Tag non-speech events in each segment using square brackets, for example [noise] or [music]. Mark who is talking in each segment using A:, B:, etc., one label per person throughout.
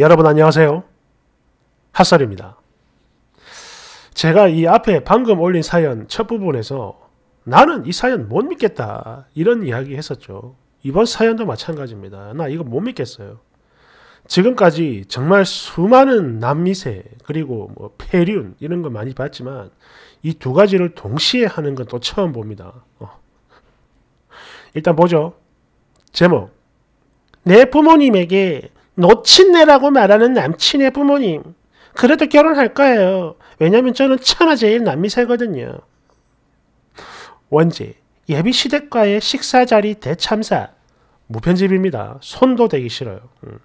A: 여러분 안녕하세요. 핫설입니다. 제가 이 앞에 방금 올린 사연 첫 부분에서 나는 이 사연 못 믿겠다 이런 이야기 했었죠. 이번 사연도 마찬가지입니다. 나 이거 못 믿겠어요. 지금까지 정말 수많은 남미세 그리고 뭐 페륜 이런 거 많이 봤지만 이 두 가지를 동시에 하는 건 또 처음 봅니다. 어. 일단 보죠. 제목 내 부모님에게 놓친네라고 말하는 남친의 부모님. 그래도 결혼할 거예요. 왜냐면 저는 천하제일 남미 살거든요. 원지, 예비시댁과의 식사자리 대참사. 무편집입니다. 손도 대기 싫어요. 음.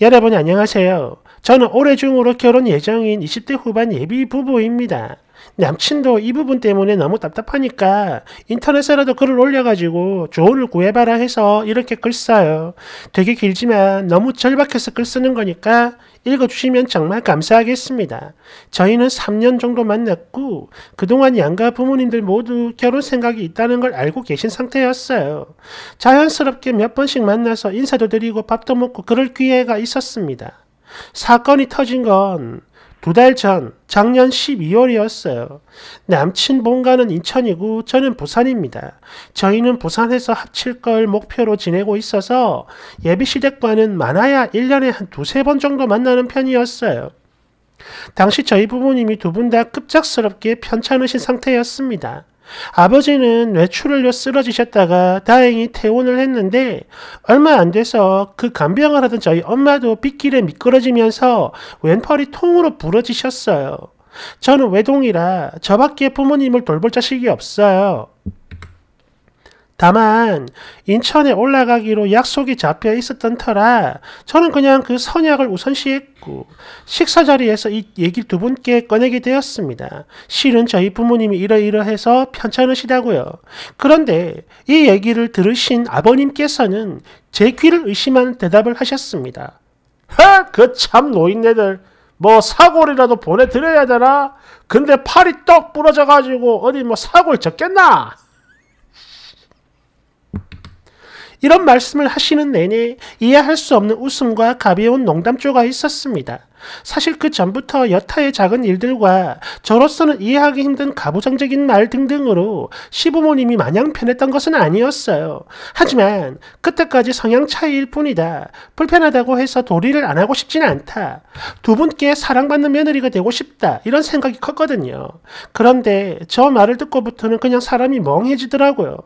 A: 여러분 안녕하세요. 저는 올해 중으로 결혼 예정인 20대 후반 예비 부부입니다. 남친도 이 부분 때문에 너무 답답하니까 인터넷에라도 글을 올려가지고 조언을 구해봐라 해서 이렇게 글 써요. 되게 길지만 너무 절박해서 글 쓰는 거니까 읽어주시면 정말 감사하겠습니다. 저희는 3년 정도 만났고 그동안 양가 부모님들 모두 결혼 생각이 있다는 걸 알고 계신 상태였어요. 자연스럽게 몇 번씩 만나서 인사도 드리고 밥도 먹고 그럴 기회가 있었습니다. 사건이 터진 건 두 달 전, 작년 12월이었어요. 남친 본가는 인천이고 저는 부산입니다. 저희는 부산에서 합칠 걸 목표로 지내고 있어서 예비시댁과는 많아야 1년에 한 두세 번 정도 만나는 편이었어요. 당시 저희 부모님이 두 분 다 급작스럽게 편찮으신 상태였습니다. 아버지는 뇌출혈로 쓰러지셨다가 다행히 퇴원을 했는데 얼마 안 돼서 그 간병을 하던 저희 엄마도 빗길에 미끄러지면서 왼팔이 통으로 부러지셨어요. 저는 외동이라 저밖에 부모님을 돌볼 자식이 없어요. 다만 인천에 올라가기로 약속이 잡혀 있었던 터라 저는 그냥 그 선약을 우선시했고 있고 식사 자리에서 이 얘기를 두 분께 꺼내게 되었습니다. 실은 저희 부모님이 이러이러해서 편찮으시다고요. 그런데 이 얘기를 들으신 아버님께서는 제 귀를 의심하는 대답을 하셨습니다. 그참 노인네들 뭐 사골이라도 보내드려야 되나? 근데 팔이 떡 부러져가지고 어디 뭐 사골 적겠나? 이런 말씀을 하시는 내내 이해할 수 없는 웃음과 가벼운 농담조가 있었습니다. 사실 그 전부터 여타의 작은 일들과 저로서는 이해하기 힘든 가부장적인 말 등등으로 시부모님이 마냥 편했던 것은 아니었어요. 하지만 그때까지 성향 차이일 뿐이다. 불편하다고 해서 도리를 안 하고 싶진 않다. 두 분께 사랑받는 며느리가 되고 싶다. 이런 생각이 컸거든요. 그런데 저 말을 듣고부터는 그냥 사람이 멍해지더라고요.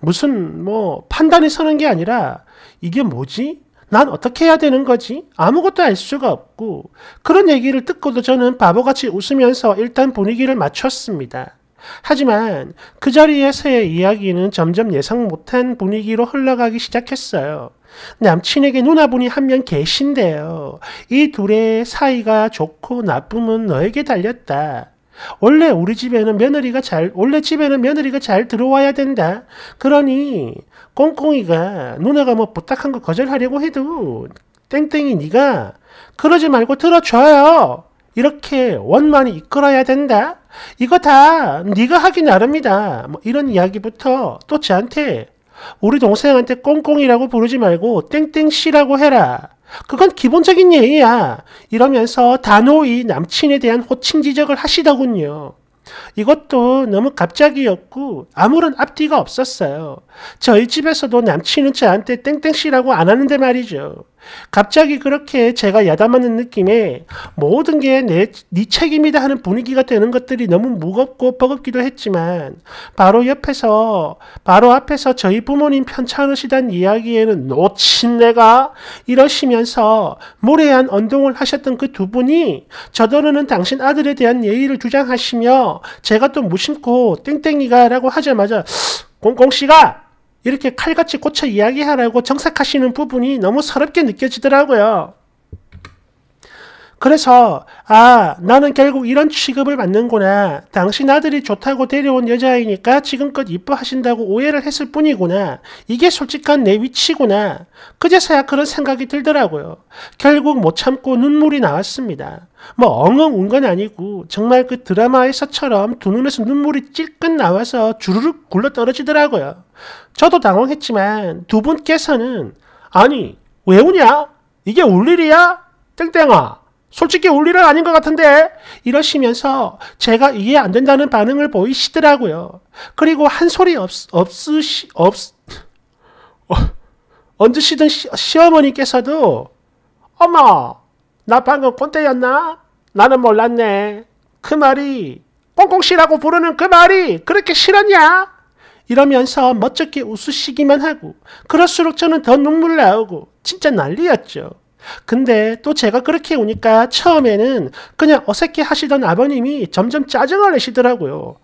A: 무슨 뭐 판단이 서는 게 아니라 이게 뭐지? 난 어떻게 해야 되는 거지? 아무것도 알 수가 없고 그런 얘기를 듣고도 저는 바보같이 웃으면서 일단 분위기를 맞췄습니다. 하지만 그 자리에서의 이야기는 점점 예상 못한 분위기로 흘러가기 시작했어요. 남친에게 누나분이 한 명 계신데요. 이 둘의 사이가 좋고 나쁨은 너에게 달렸다. 원래 우리 집에는 며느리가 잘, 원래 집에는 며느리가 잘 들어와야 된다. 그러니 꽁꽁이가 누나가 뭐 부탁한 거 거절하려고 해도 땡땡이 니가 그러지 말고 들어줘요. 이렇게 원만히 이끌어야 된다. 이거 다니가 하기 나름이다. 뭐 이런 이야기부터 또저한테 우리 동생한테 꽁꽁이라고 부르지 말고 땡땡씨라고 해라. 그건 기본적인 예의야. 이러면서 단호히 남친에 대한 호칭 지적을 하시더군요. 이것도 너무 갑자기였고 아무런 앞뒤가 없었어요. 저희 집에서도 남친은 저한테 땡땡씨라고 안 하는데 말이죠. 갑자기 그렇게 제가 야담하는 느낌에 모든 게내네 네 책임이다 하는 분위기가 되는 것들이 너무 무겁고 버겁기도 했지만 바로 옆에서 바로 앞에서 저희 부모님 편찮으시단 이야기에는 놓친 내가 이러시면서 무례한 언동을 하셨던 그 두 분이 저더러는 당신 아들에 대한 예의를 주장하시며 제가 또 무심코 땡땡이가라고 하자마자 공공씨가 이렇게 칼같이 고쳐 이야기하라고 정색하시는 부분이 너무 서럽게 느껴지더라고요. 그래서 아 나는 결국 이런 취급을 받는구나. 당신 아들이 좋다고 데려온 여자이니까 지금껏 이뻐하신다고 오해를 했을 뿐이구나. 이게 솔직한 내 위치구나. 그제서야 그런 생각이 들더라고요. 결국 못 참고 눈물이 나왔습니다. 뭐 엉엉 운 건 아니고 정말 그 드라마에서처럼 두 눈에서 눈물이 찔끔 나와서 주르륵 굴러 떨어지더라고요. 저도 당황했지만 두 분께서는 아니 왜 우냐? 이게 울 일이야? 땡땡아 솔직히 올리는 아닌 것 같은데 이러시면서 제가 이해 안 된다는 반응을 보이시더라고요. 그리고 한 소리 없, 없으시 없 어, 얹으시던 시, 어머니께서도 엄마 나 방금 꼰대였나? 나는 몰랐네. 그 말이 꽁꽁씨라고 부르는 그 말이 그렇게 싫었냐? 이러면서 멋쩍게 웃으시기만 하고 그럴수록 저는 더 눈물 나오고 진짜 난리였죠. 근데 또 제가 그렇게 오니까 처음에는 그냥 어색해 하시던 아버님이 점점 짜증을 내시더라고요.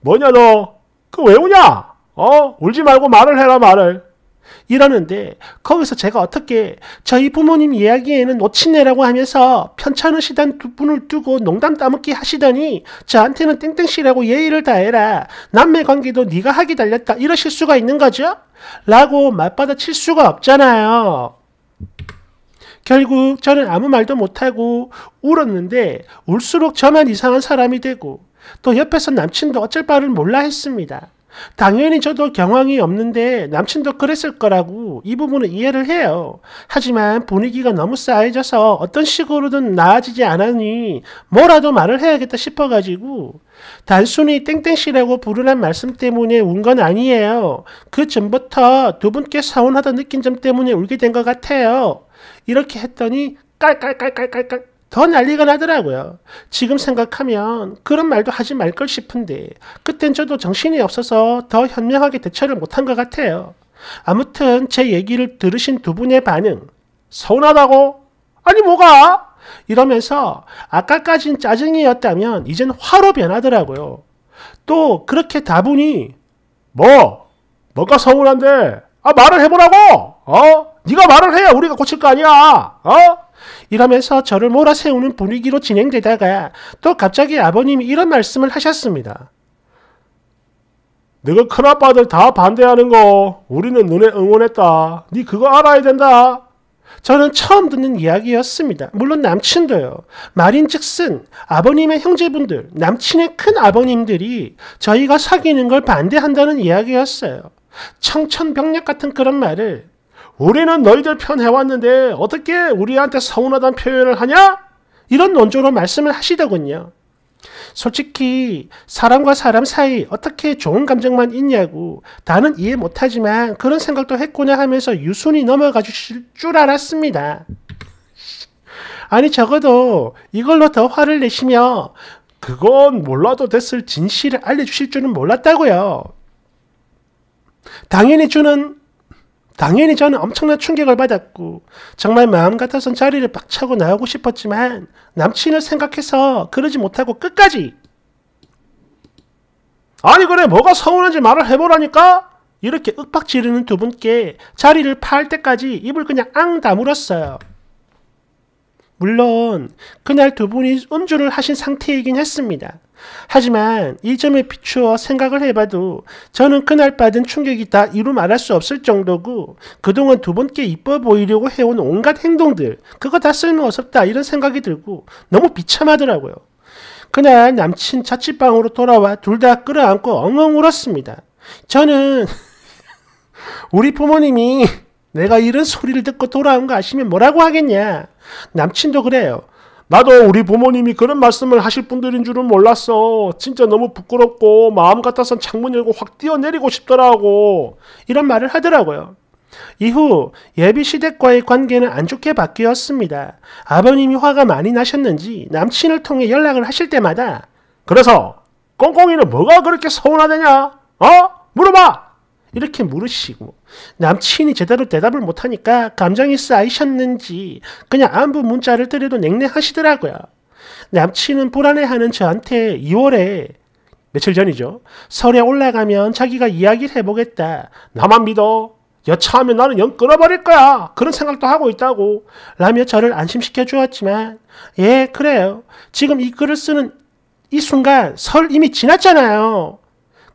A: 뭐냐 너? 그 왜 오냐? 어? 울지 말고 말을 해라 말을. 이러는데 거기서 제가 어떻게 저희 부모님 이야기에는 놓친애라고 하면서 편찮으시단 두 분을 두고 농담 따먹기 하시더니 저한테는 땡땡씨라고 예의를 다해라 남매 관계도 네가 하기 달렸다 이러실 수가 있는 거죠? 라고 맞받아 칠 수가 없잖아요. 결국 저는 아무 말도 못하고 울었는데 울수록 저만 이상한 사람이 되고 또 옆에서 남친도 어쩔 바를 몰라 했습니다. 당연히 저도 경황이 없는데 남친도 그랬을 거라고 이 부분은 이해를 해요. 하지만 분위기가 너무 쌓여져서 어떤 식으로든 나아지지 않으니 뭐라도 말을 해야겠다 싶어가지고 단순히 땡땡씨라고 부르란 말씀 때문에 운 건 아니에요. 그 전부터 두 분께 서운하다 느낀 점 때문에 울게 된 것 같아요. 이렇게 했더니 깔깔깔깔깔깔 더 난리가 나더라고요. 지금 생각하면 그런 말도 하지 말 걸 싶은데 그땐 저도 정신이 없어서 더 현명하게 대처를 못한 것 같아요. 아무튼 제 얘기를 들으신 두 분의 반응 서운하다고? 아니 뭐가? 이러면서 아까까진 짜증이었다면 이젠 화로 변하더라고요. 또 그렇게 다분히 뭐? 뭐가 서운한데? 아 말을 해보라고! 어? 네가 말을 해야 우리가 고칠 거 아니야. 어? 이러면서 저를 몰아세우는 분위기로 진행되다가 또 갑자기 아버님이 이런 말씀을 하셨습니다. 너가 큰아빠들 다 반대하는 거 우리는 눈에 응원했다. 네 그거 알아야 된다. 저는 처음 듣는 이야기였습니다. 물론 남친도요. 말인즉슨 아버님의 형제분들, 남친의 큰 아버님들이 저희가 사귀는 걸 반대한다는 이야기였어요. 청천벽력 같은 그런 말을 우리는 너희들 편해왔는데 어떻게 우리한테 서운하다는 표현을 하냐? 이런 논조로 말씀을 하시더군요. 솔직히 사람과 사람 사이 어떻게 좋은 감정만 있냐고 나는 이해 못하지만 그런 생각도 했구나 하면서 유순이 넘어가 주실 줄 알았습니다. 아니 적어도 이걸로 더 화를 내시며 그건 몰라도 됐을 진실을 알려주실 줄은 몰랐다고요. 당연히 주는 당연히 저는 엄청난 충격을 받았고 정말 마음 같아선 자리를 박차고 나오고 싶었지만 남친을 생각해서 그러지 못하고 끝까지 아니 그래 뭐가 서운한지 말을 해보라니까 이렇게 윽박 지르는 두 분께 자리를 팔 때까지 입을 그냥 앙 다물었어요. 물론 그날 두 분이 음주를 하신 상태이긴 했습니다. 하지만 이 점에 비추어 생각을 해봐도 저는 그날 받은 충격이 다 이루 말할 수 없을 정도고 그동안 두 번께 이뻐 보이려고 해온 온갖 행동들 그거 다 쓸모없었다 이런 생각이 들고 너무 비참하더라고요. 그날 남친 자취방으로 돌아와 둘 다 끌어안고 엉엉 울었습니다. 저는 [laughs] 우리 부모님이 내가 이런 소리를 듣고 돌아온 거 아시면 뭐라고 하겠냐. 남친도 그래요. 나도 우리 부모님이 그런 말씀을 하실 분들인 줄은 몰랐어. 진짜 너무 부끄럽고 마음 같아선 창문 열고 확 뛰어내리고 싶더라고. 이런 말을 하더라고요. 이후 예비 시댁과의 관계는 안 좋게 바뀌었습니다. 아버님이 화가 많이 나셨는지 남친을 통해 연락을 하실 때마다 그래서 꽁꽁이는 뭐가 그렇게 서운하느냐 어? 물어봐! 이렇게 물으시고 남친이 제대로 대답을 못하니까 감정이 쌓이셨는지 그냥 안부 문자를 드려도 냉랭하시더라고요. 남친은 불안해하는 저한테 2월에 며칠 전이죠. 설에 올라가면 자기가 이야기를 해보겠다. 나만 믿어. 여차하면 나는 영 끊어버릴 거야. 그런 생각도 하고 있다고. 라며 저를 안심시켜 주었지만, 예, 그래요. 지금 이 글을 쓰는 이 순간 설 이미 지났잖아요.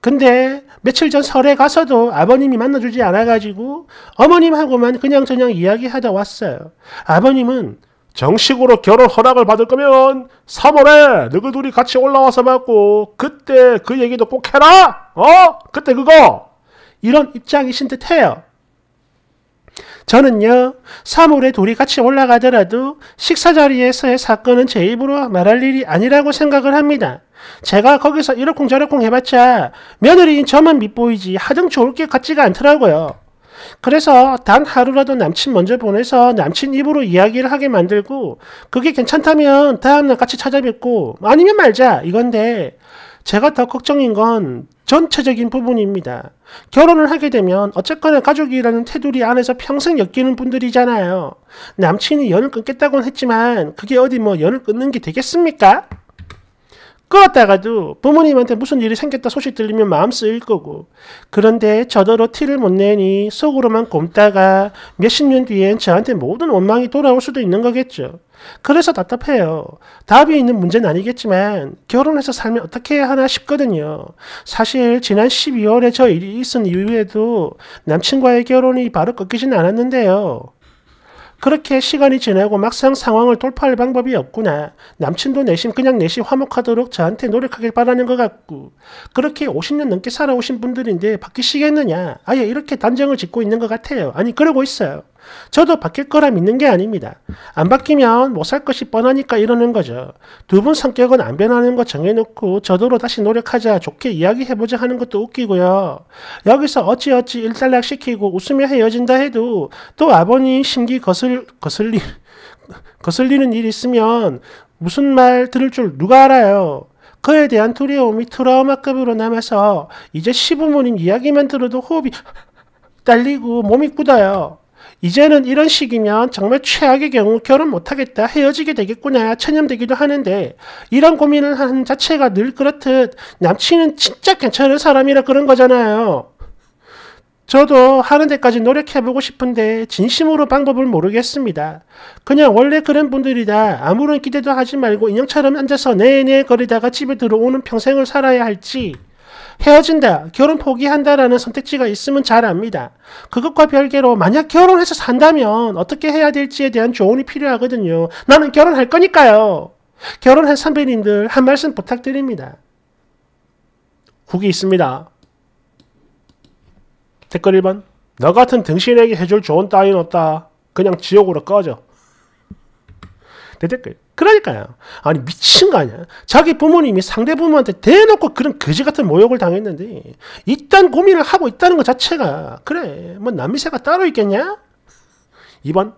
A: 근데 며칠 전 설에 가서도 아버님이 만나주지 않아가지고 어머님하고만 그냥저냥 이야기하다 왔어요. 아버님은 정식으로 결혼 허락을 받을 거면 3월에 너희 둘이 같이 올라와서 맞고 그때 그 얘기도 꼭 해라! 어? 그때 그거! 이런 입장이신 듯해요. 저는요, 3월에 둘이 같이 올라가더라도 식사 자리에서의 사건은 제 입으로 말할 일이 아니라고 생각을 합니다. 제가 거기서 이러쿵 저러쿵 해봤자 며느리인 저만 밑보이지 하등 좋을 게 같지가 않더라고요. 그래서 단 하루라도 남친 먼저 보내서 남친 입으로 이야기를 하게 만들고 그게 괜찮다면 다음날 같이 찾아뵙고 아니면 말자 이건데 제가 더 걱정인 건 전체적인 부분입니다. 결혼을 하게 되면 어쨌거나 가족이라는 테두리 안에서 평생 엮이는 분들이잖아요. 남친이 연을 끊겠다고는 했지만 그게 어디 뭐 연을 끊는 게 되겠습니까? 끌었다가도 부모님한테 무슨 일이 생겼다 소식 들리면 마음 쓰일 거고 그런데 저더러 티를 못 내니 속으로만 곰다가 몇십 년 뒤엔 저한테 모든 원망이 돌아올 수도 있는 거겠죠. 그래서 답답해요. 답이 있는 문제는 아니겠지만 결혼해서 살면 어떻게 해야 하나 싶거든요. 사실 지난 12월에 저 일이 있은 이후에도 남친과의 결혼이 바로 꺾이진 않았는데요. 그렇게 시간이 지나고 막상 상황을 돌파할 방법이 없구나. 남친도 내심 그냥 내시 화목하도록 저한테 노력하길 바라는 것 같고 그렇게 50년 넘게 살아오신 분들인데 바뀌시겠느냐. 아예 이렇게 단정을 짓고 있는 것 같아요. 아니 그러고 있어요. 저도 바뀔 거라 믿는 게 아닙니다. 안 바뀌면 못 살 것이 뻔하니까 이러는 거죠. 두 분 성격은 안 변하는 거 정해놓고 저도로 다시 노력하자 좋게 이야기해보자 하는 것도 웃기고요. 여기서 어찌어찌 일단락 시키고 웃으며 헤어진다 해도 또 아버님 심기 거슬, 거슬리, 거슬리는 일 있으면 무슨 말 들을 줄 누가 알아요. 그에 대한 두려움이 트라우마급으로 남아서 이제 시부모님 이야기만 들어도 호흡이 [laughs] 딸리고 몸이 굳어요. 이제는 이런 식이면 정말 최악의 경우 결혼 못하겠다 헤어지게 되겠구나 체념되기도 하는데 이런 고민을 한 자체가 늘 그렇듯 남친은 진짜 괜찮은 사람이라 그런 거잖아요. 저도 하는 데까지 노력해보고 싶은데 진심으로 방법을 모르겠습니다. 그냥 원래 그런 분들이다 아무런 기대도 하지 말고 인형처럼 앉아서 내내 거리다가 집에 들어오는 평생을 살아야 할지 헤어진다, 결혼 포기한다라는 선택지가 있으면 잘 압니다. 그것과 별개로 만약 결혼해서 산다면 어떻게 해야 될지에 대한 조언이 필요하거든요. 나는 결혼할 거니까요. 결혼한 선배님들 한 말씀 부탁드립니다. 후기 있습니다. 댓글 1번. 너 같은 등신에게 해줄 좋은 따윈 없다. 그냥 지옥으로 꺼져. 대댓글. 그러니까요. 아니 미친 거 아니야. 자기 부모님이 상대 부모한테 대놓고 그런 거지 같은 모욕을 당했는데 이딴 고민을 하고 있다는 것 자체가 그래 뭐 남미새가 따로 있겠냐? 2번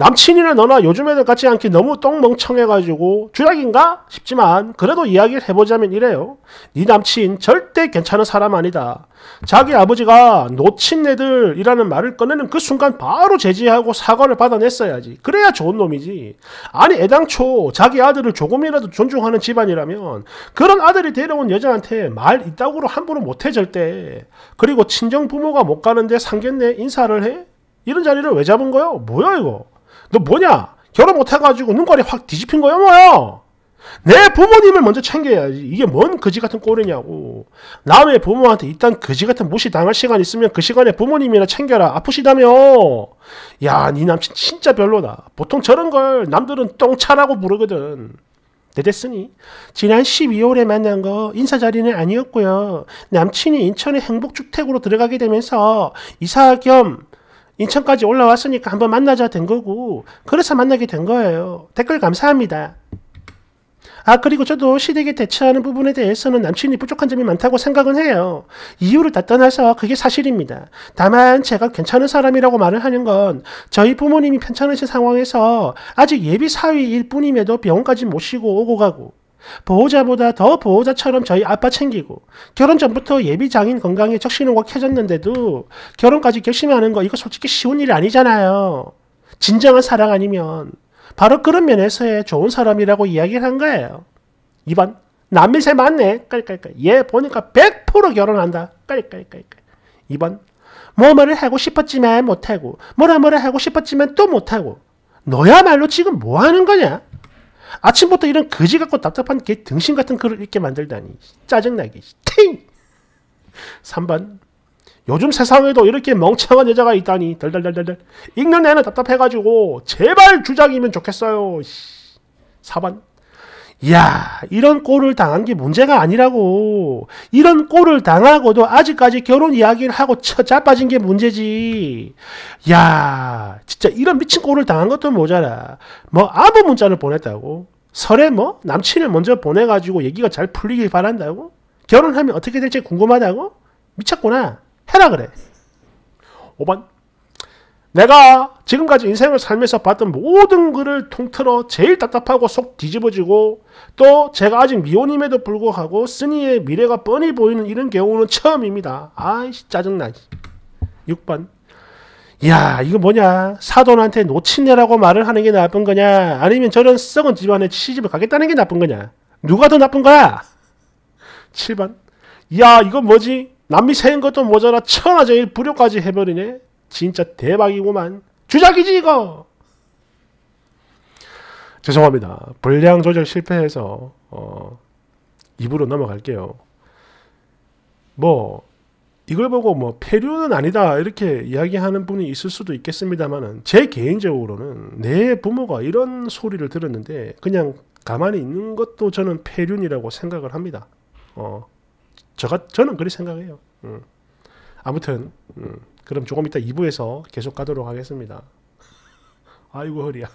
A: 남친이나 너나 요즘 애들 같지 않게 너무 똥멍청해가지고 주작인가 싶지만 그래도 이야기를 해보자면 이래요. 네 남친 절대 괜찮은 사람 아니다. 자기 아버지가 놓친 애들이라는 말을 꺼내는 그 순간 바로 제지하고 사과를 받아냈어야지. 그래야 좋은 놈이지. 아니 애당초 자기 아들을 조금이라도 존중하는 집안이라면 그런 아들이 데려온 여자한테 말 이따구로 함부로 못해 절대. 그리고 친정 부모가 못 가는데 상견례 인사를 해? 이런 자리를 왜 잡은 거요? 뭐야 이거? 너 뭐냐? 결혼 못해가지고 눈깔이 확 뒤집힌 거야 뭐야? 내 부모님을 먼저 챙겨야지. 이게 뭔 거지 같은 꼴이냐고. 남의 부모한테 일단 거지 같은 무시 당할 시간 있으면 그 시간에 부모님이나 챙겨라. 아프시다며. 야, 네 남친 진짜 별로다. 보통 저런 걸 남들은 똥차라고 부르거든. 내 됐으니 지난 12월에 만난 거 인사 자리는 아니었고요. 남친이 인천의 행복주택으로 들어가게 되면서 이사 겸 인천까지 올라왔으니까 한번 만나자 된 거고 그래서 만나게 된 거예요. 댓글 감사합니다. 아 그리고 저도 시댁에 대처하는 부분에 대해서는 남친이 부족한 점이 많다고 생각은 해요. 이유를 다 떠나서 그게 사실입니다. 다만 제가 괜찮은 사람이라고 말을 하는 건 저희 부모님이 편찮으신 상황에서 아직 예비 사위일 뿐임에도 병원까지 모시고 오고 가고 보호자보다 더 보호자처럼 저희 아빠 챙기고 결혼 전부터 예비 장인 건강에 적신호가 켜졌는데도 결혼까지 결심하는 거 이거 솔직히 쉬운 일이 아니잖아요. 진정한 사랑 아니면 바로 그런 면에서의 좋은 사람이라고 이야기를 한 거예요. 2번 남일 잘 맞네. 깔깔깔. 얘 보니까 100% 결혼한다. 깔깔깔깔. 2번 뭐뭐를 하고 싶었지만 못하고 뭐라 뭐라 하고 싶었지만 또 못하고 너야말로 지금 뭐 하는 거냐? 아침부터 이런 거지 같고 답답한 개 등신 같은 글을 읽게 만들다니 짜증나게 팅! 3번 요즘 세상에도 이렇게 멍청한 여자가 있다니 덜덜덜덜 읽는 애는 답답해가지고 제발 주작이면 좋겠어요 4번 야, 이런 꼴을 당한 게 문제가 아니라고. 이런 꼴을 당하고도 아직까지 결혼 이야기를 하고 쳐자빠진게 문제지. 야, 진짜 이런 미친 꼴을 당한 것도 모자라. 뭐 아무 문자를 보냈다고. 설에 뭐 남친을 먼저 보내가지고 얘기가 잘 풀리길 바란다고. 결혼하면 어떻게 될지 궁금하다고. 미쳤구나. 해라 그래. 5번. 내가 지금까지 인생을 살면서 봤던 모든 글을 통틀어 제일 답답하고 속 뒤집어지고 또 제가 아직 미혼임에도 불구하고 쓰니의 미래가 뻔히 보이는 이런 경우는 처음입니다. 아이씨 짜증나. 6번 야 이거 뭐냐 사돈한테 놓친애라고 말을 하는 게 나쁜 거냐 아니면 저런 썩은 집안에 시집을 가겠다는 게 나쁜 거냐 누가 더 나쁜 거야? 7번 야이거 뭐지 남미 세인 것도 모자라 천하제일 불효까지 해버리네 진짜 대박이구만 주작이지 이거 죄송합니다 분량 조절 실패해서 어, 입으로 넘어갈게요 뭐 이걸 보고 뭐 폐류는 아니다 이렇게 이야기하는 분이 있을 수도 있겠습니다만은 제 개인적으로는 내 부모가 이런 소리를 들었는데 그냥 가만히 있는 것도 저는 폐륜이라고 생각을 합니다. 어, 저가 저는 그렇게 생각해요. 음. 아무튼 음. 그럼 조금 이따 2부에서 계속 가도록 하겠습니다. 아이고 허리야.